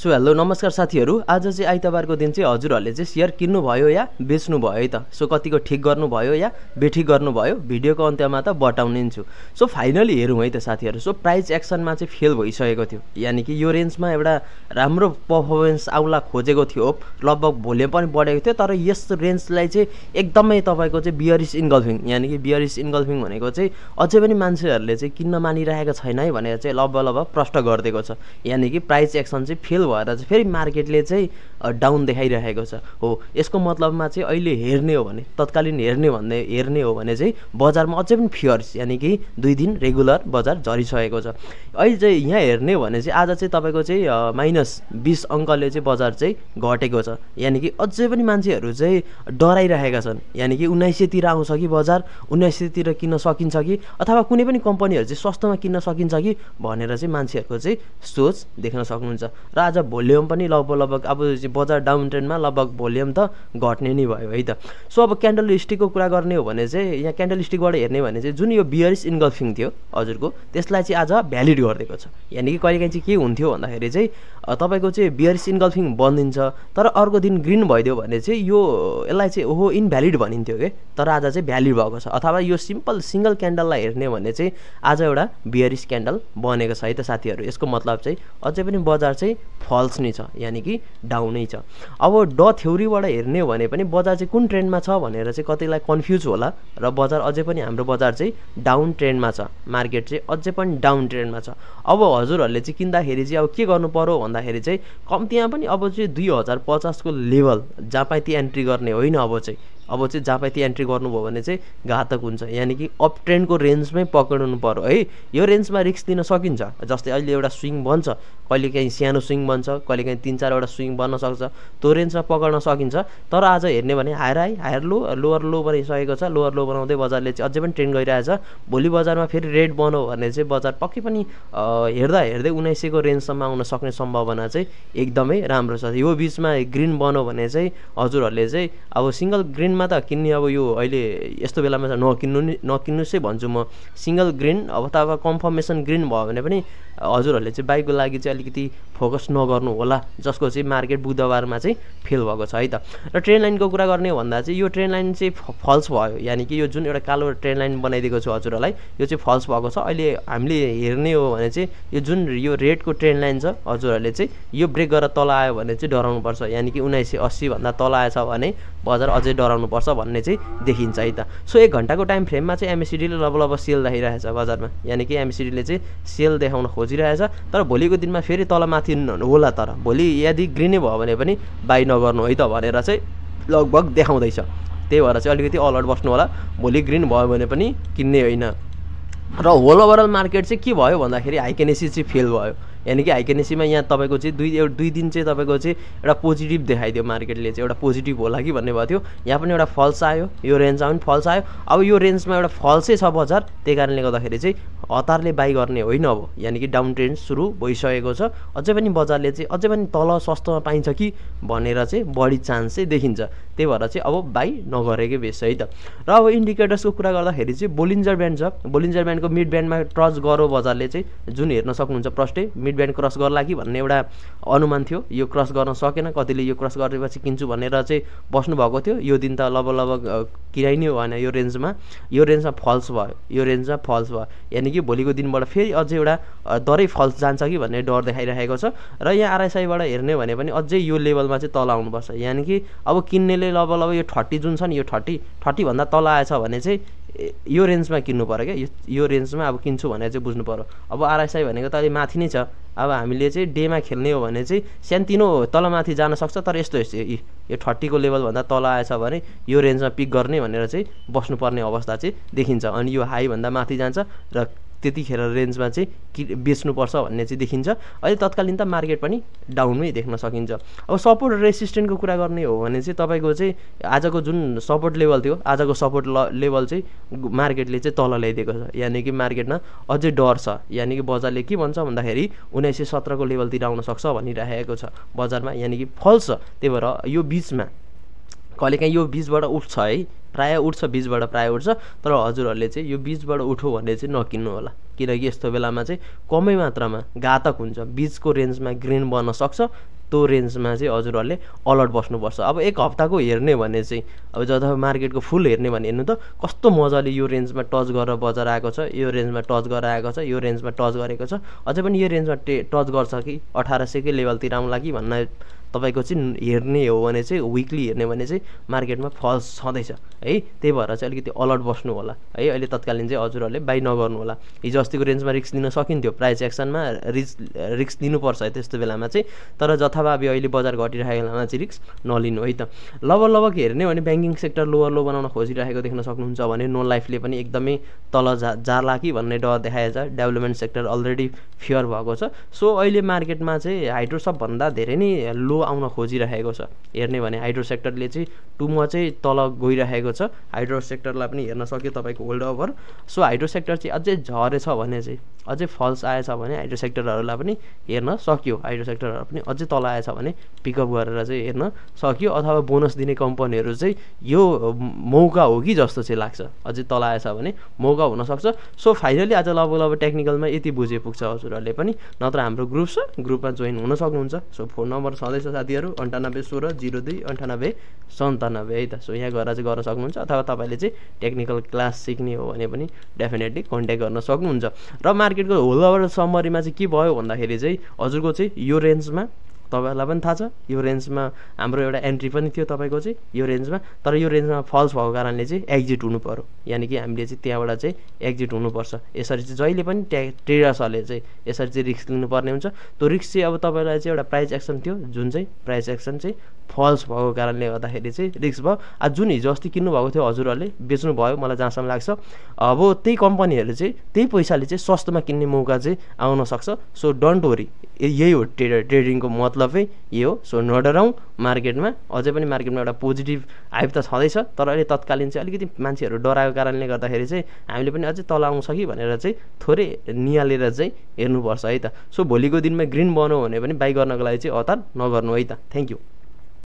so hello नमस्कार साथीहरू आज चाहिँ आइतबारको दिन चाहिँ हजुरहरूले चाहिँ सेयर किन्नुभयो या बेच्नुभयो है त सो कतिको ठिक गर्नुभयो या बेठिक गर्नुभयो भिडियोको अन्त्यमा त छु सो फाइनली हेरौँ है त साथीहरू सो प्राइज एक्सनमा चाहिँ फेल भइसकेको थियो यानि कि यो रेन्जमा एउटा राम्रो पर्फर्मेन्स आउला खोजेको थियो लगभग भोल्युम पनि बढेको थियो तर यस रेन्जलाई चाहिँ एकदमै तपाईँको चाहिँ बियरिस इन्गल्फिङ यानि कि बियरिस इन्गल्फिङ भनेको चाहिँ अझै पनि मान्छेहरूले चाहिँ किन्न मानिरहेको छैन है भनेर चाहिँ लगभग लगभग प्रष्ट गरिदिएको छ यानि कि प्राइज एक्सन चाहिँ फेल भएर चाहिँ फेरि मार्केटले चाहिँ डाउन देखाइरहेको छ हो यसको मतलबमा चाहिँ अहिले हेर्ने हो भने तत्कालीन हेर्ने भन्ने हेर्ने हो भने चाहिँ बजारमा अझै पनि फियर्स यानि कि दुई दिन रेगुलर बजार झरिसकेको छ अहिले चाहिँ यहाँ हेर्ने हो भने चाहिँ आज चाहिँ तपाईँको चाहिँ माइनस बिस अङ्कले चाहिँ बजार चाहिँ घटेको छ यानि कि अझै पनि मान्छेहरू चाहिँ डराइरहेका छन् यानि कि उन्नाइस सयतिर आउँछ कि बजार उन्नाइस सयतिर किन्न सकिन्छ कि अथवा कुनै पनि कम्पनीहरू चाहिँ सस्तोमा किन्न सकिन्छ कि भनेर चाहिँ मान्छेहरूको चाहिँ सोच देख्न सक्नुहुन्छ र आज भोल्युम पनि लगभग लगभग अब बजार डाउन ट्रेन्डमा लगभग भोल्युम त घट्ने नै भयो है त सो अब क्यान्डल स्टिकको कुरा गर्ने हो भने चाहिँ यहाँ क्यान्डल स्टिकबाट हेर्ने भने चाहिँ जुन यो बियरिस इन्गल्फिङ थियो हजुरको त्यसलाई चाहिँ आज भ्यालिड गरिदिएको छ यानि कि कहिलेकाहीँ चाहिँ के हुन्थ्यो भन्दाखेरि चाहिँ तपाईँको चाहिँ बियरिस इन्गल्फिङ बनिन्छ तर अर्को दिन ग्रिन भइदियो भने चाहिँ यो यसलाई चाहिँ ओहो इनभ्यालिड भनिन्थ्यो कि तर आज चाहिँ भ्यालिड भएको छ अथवा यो सिम्पल सिङ्गल क्यान्डललाई हेर्ने भने चाहिँ आज एउटा बियरिस क्यान्डल बनेको छ है त साथीहरू यसको मतलब चाहिँ अझै पनि बजार चाहिँ फल्स नै छ यानि कि डाउनै छ अब ड थ्योरीबाट हेर्ने हो भने पनि बजार चाहिँ कुन ट्रेन्डमा छ भनेर चाहिँ कतिलाई कन्फ्युज होला र बजार अझै पनि हाम्रो बजार चाहिँ डाउन ट्रेन्डमा छ मार्केट चाहिँ अझै पनि डाउन ट्रेन्डमा छ अब हजुरहरूले चाहिँ किन्दाखेरि चाहिँ अब के गर्नु पऱ्यो भन्दाखेरि चाहिँ कम्तीमा पनि अब चाहिँ दुई हजार पचासको लेभल जहाँ पाइ एन्ट्री गर्ने होइन अब चाहिँ अब चाहिँ जापाती एन्ट्री गर्नुभयो भने चाहिँ घातक हुन्छ यानि कि अप ट्रेन्डको रेन्जमै पक्राउनु पऱ्यो है यो रेन्जमा रिक्स दिन सकिन्छ जस्तै अहिले एउटा स्विङ बन्छ कहिले काहीँ सानो स्विङ बन्छ कहिले काहीँ तिन चारवटा स्विङ बन्न सक्छ त्यो रेन्जमा पक्राउन सकिन्छ तर आज हेर्ने भने higher high higher low lower low बनाइसकेको छ लोवर लो बनाउँदै बजारले चाहिँ अझै पनि ट्रेन्ड गइरहेछ भोलि बजारमा फेरि रेड बनायो भने चाहिँ बजार पक्कै पनि हेर्दा हेर्दै उन्नाइस सयको रेन्जसम्म आउन सक्ने सम्भावना चाहिँ एकदमै राम्रो छ यो बिचमा ग्रिन बनाऊ भने चाहिँ हजुरहरूले चाहिँ अब सिङ्गल ग्रिन ग्रिनमा त किन्ने अब यो अहिले यस्तो बेलामा त नकिन्नु नि नकिन्नुहोस् है भन्छु म सिङ्गल ग्रिन अब त अब कन्फर्मेसन ग्रिन भयो भने पनि हजुरहरूले चाहिँ बाइकको लागि चाहिँ अलिकति फोकस नगर्नु होला जसको चाहिँ मार्केट बुधबारमा चाहिँ फेल भएको छ है त र ट्रेन लाइनको कुरा गर्ने भन्दा चाहिँ यो ट्रेन लाइन चाहिँ फल्स भयो यानि कि यो जुन एउटा कालो ट्रेन लाइन बनाइदिएको छु हजुरहरूलाई यो चाहिँ फल्स भएको छ अहिले हामीले हेर्ने हो भने चाहिँ यो जुन यो रेडको ट्रेन लाइन छ हजुरहरूले चाहिँ यो ब्रेक गरेर तल आयो भने चाहिँ डराउनु पर्छ यानि कि उन्नाइस सय अस्सीभन्दा तल आएछ भने बजार अझै डराउनुपर्छ भन्ने चाहिँ देखिन्छ है त सो एक घन्टाको टाइम फ्रेममा चाहिँ एमएसिडीले लबलब सेल देखाइरहेको छ बजारमा यानि कि एमएसिडीले चाहिँ सेल देखाउन खोज खोजिरहेछ तर भोलिको दिनमा फेरि तल तलमाथि होला तर भोलि यदि ग्रिनै भयो भने पनि बाई नगर्नु है त भनेर चाहिँ लगभग देखाउँदैछ त्यही भएर चाहिँ अलिकति अलर्ट बस्नु होला भोलि ग्रिन भयो भने पनि किन्ने होइन र होल ओभरअल मार्केट चाहिँ के भयो भन्दाखेरि हाइकेनेसी चाहिँ फेल भयो यानि कि हाइकेनेसीमा यहाँ तपाईँको चाहिँ दुई एउटा दुई दिन चाहिँ तपाईँको चाहिँ एउटा पोजिटिभ देखाइदियो मार्केटले चाहिँ एउटा पोजिटिभ होला कि भन्ने भएको थियो यहाँ पनि एउटा फल्स आयो यो रेन्जमा पनि फल्स आयो अब यो रेन्जमा एउटा फल्सै छ बजार त्यही कारणले गर्दाखेरि चाहिँ हतारले बाई गर्ने होइन अब यानि कि डाउन ट्रेन्ड सुरु भइसकेको छ अझै पनि बजारले चाहिँ अझै पनि तल सस्तोमा पाइन्छ कि भनेर चाहिँ बढी चान्स चाहिँ देखिन्छ त्यही भएर चाहिँ अब बाई नगरेकै बेस है त र अब इन्डिकेटर्सको कुरा गर्दाखेरि चाहिँ बोलिन्जर ब्यान्ड छ बोलिन्जर ब्यान्डको मिड ब्यान्डमा टच गरो बजारले चाहिँ जुन हेर्न सक्नुहुन्छ प्रस्टै मिड ब्यान्ड क्रस गर्ला कि भन्ने एउटा अनुमान थियो यो क्रस गर्न सकेन कतिले यो क्रस गरेपछि किन्छु भनेर चाहिँ बस्नुभएको थियो यो दिन त लगभग लगभग किनाइ नै भएन यो रेन्जमा यो रेन्जमा फल्स भयो यो रेन्जमा फल्स भयो यानि कि भोलिको दिनबाट फेरि अझै एउटा दरै फल्स जान्छ कि भन्ने डर देखाइरहेको छ र यहाँ आरएसआईबाट हेर्ने भने पनि अझै यो लेभलमा चाहिँ तल आउनुपर्छ यानि कि अब किन्नेले लगभग लगभग यो थर्टी जुन छ नि यो थर्टी थर्टीभन्दा तल आएछ भने चाहिँ यो रेन्जमा किन्नु पऱ्यो क्या यो रेन्जमा अब किन्छु भनेर चाहिँ बुझ्नु पऱ्यो अब आरएसआई भनेको त अहिले माथि नै छ अब हामीले चाहिँ डेमा खेल्ने हो भने चाहिँ सानोतिनो तलमाथि जान सक्छ तर यस्तो यो थर्टीको लेभलभन्दा तल आएछ भने यो रेन्जमा पिक गर्ने भनेर चाहिँ बस्नुपर्ने अवस्था चाहिँ देखिन्छ अनि यो हाईभन्दा माथि जान्छ र त्यतिखेर रेन्जमा चाहिँ कि बेच्नुपर्छ भन्ने चाहिँ देखिन्छ अहिले तत्कालीन त मार्केट पनि डाउनमै देख्न सकिन्छ अब सपोर्ट रेसिस्टेन्टको कुरा गर्ने हो भने चाहिँ तपाईँको चाहिँ आजको जुन सपोर्ट लेभल थियो आजको सपोर्ट लेभल चाहिँ मार्केटले चाहिँ तल ल्याइदिएको छ यानि कि मार्केटमा अझै डर छ यानि कि बजारले के भन्छ भन्दाखेरि उन्नाइस सय सत्रको लेभलतिर आउन सक्छ भनिराखेको छ बजारमा यानि कि फल्स छ त्यही भएर यो बिचमा कहिलेकाहीँ यो बिचबाट उठ्छ है प्रायः उठ्छ बिचबाट प्रायः उठ्छ तर हजुरहरूले चाहिँ यो बिचबाट उठो भने चाहिँ नकिन्नु होला किनकि यस्तो बेलामा चाहिँ कमै मात्रामा घातक हुन्छ बिचको रेन्जमा ग्रिन बन्न सक्छ त्यो रेन्जमा चाहिँ हजुरहरूले अलर्ट बस्नुपर्छ अब एक हप्ताको हेर्ने भने चाहिँ अब जब मार्केटको फुल हेर्ने भने हेर्नु त कस्तो मजाले यो रेन्जमा टच गरेर बजार आएको छ यो रेन्जमा टच गरेर आएको छ यो रेन्जमा टच गरेको छ अझै पनि यो रेन्जमा टे टच गर्छ कि अठार सयकै लेभलतिर आउँला कि भन्न तपाईँको चाहिँ हेर्ने हो भने चाहिँ विकली हेर्ने भने चाहिँ मार्केटमा फल्स छँदैछ है त्यही भएर चाहिँ अलिकति अलर्ट बस्नु होला है अहिले तत्कालीन चाहिँ हजुरहरूले बाई नगर्नु होला हिजो अस्तिको रेन्जमा रिक्स लिन सकिन्थ्यो प्राइस एक्सनमा रिक्स रिक्स लिनुपर्छ है त्यस्तो बेलामा चाहिँ तर जथाभावी अहिले बजार घटिरहेको बेलामा चाहिँ रिक्स नलिनु है त लबक लबक हेर्ने भने ब्याङ्किङ सेक्टर लोवर लो बनाउन खोजिरहेको देख्न सक्नुहुन्छ भने नो लाइफले पनि एकदमै तल जा जाला कि भन्ने डर देखाएछ डेभलपमेन्ट सेक्टर अलरेडी फियर भएको छ सो अहिले मार्केटमा चाहिँ हाइड्रो सबभन्दा धेरै नै लो आउन खोजिरहेको छ हेर्ने भने हाइड्रो सेक्टरले चाहिँ टुमा चाहिँ तल गइरहेको छ हाइड्रो सेक्टरलाई पनि हेर्न सक्यो तपाईँको होल्ड ओभर सो हाइड्रो सेक्टर चाहिँ अझै झरेछ भने चाहिँ अझै फल्स आएछ भने हाइड्रो सेक्टरहरूलाई पनि हेर्न सकियो हाइड्रो सेक्टरहरू पनि अझै तल आएछ भने पिकअप गरेर चाहिँ हेर्न सकियो अथवा बोनस दिने कम्पनीहरू चाहिँ यो मौका हो कि जस्तो चाहिँ लाग्छ अझै तल आएछ भने मौका हुनसक्छ सो फाइनली आज लगभग लगभग टेक्निकलमा यति बुझे पुग्छ हजुरहरूले पनि नत्र हाम्रो ग्रुप छ ग्रुपमा जोइन हुन सक्नुहुन्छ सो फोन नम्बर छँदैछ साथीहरू अन्ठानब्बे सोह्र जिरो दुई अन्ठानब्बे सन्तानब्बे है त सो यहाँ गएर चाहिँ गर्न सक्नुहुन्छ अथवा तपाईँले चाहिँ टेक्निकल क्लास सिक्ने हो भने पनि डेफिनेटली कन्ट्याक्ट गर्न सक्नुहुन्छ र मार्केटको होल ओभर समरीमा चाहिँ के भयो भन्दाखेरि चाहिँ हजुरको चाहिँ यो रेन्जमा तपाईँहरूलाई पनि थाहा छ यो रेन्जमा हाम्रो एउटा एन्ट्री पनि थियो तपाईँको चाहिँ यो रेन्जमा तर यो रेन्जमा फल्स भएको कारणले चाहिँ एक्जिट हुनु पऱ्यो यानि कि हामीले चाहिँ त्यहाँबाट चाहिँ एक्जिट हुनुपर्छ यसरी चाहिँ जहिले पनि ट्या ट्रेडर्सहरूले चाहिँ यसरी चाहिँ रिस्क लिनुपर्ने हुन्छ त्यो रिस्क चाहिँ अब तपाईँलाई चाहिँ एउटा प्राइज एक्सन थियो जुन चाहिँ प्राइज एक्सन चाहिँ फल्स भएको कारणले गर्दाखेरि चाहिँ रिक्स भयो आज जुन हिजो अस्ति किन्नुभएको थियो हजुरहरूले भयो मलाई जहाँसम्म लाग्छ अब त्यही कम्पनीहरूले चाहिँ त्यही पैसाले चाहिँ सस्तोमा किन्ने मौका चाहिँ आउन सक्छ सो डन्ट वरी यही हो ट्रेडर ट्रेडिङको मतलबै यही हो सो नडराउँ मार्केटमा अझै पनि मार्केटमा एउटा पोजिटिभ हाइप त छँदैछ तर अहिले तत्कालीन चाहिँ अलिकति मान्छेहरू डराएको कारणले गर्दाखेरि चाहिँ हामीले पनि अझै तल आउँछ कि भनेर चाहिँ थोरै निहालेर चाहिँ हेर्नुपर्छ है त सो भोलिको दिनमा ग्रिन बनाऊ भने पनि बाई गर्नको लागि चाहिँ हतार नगर्नु है त थ्याङ्क यू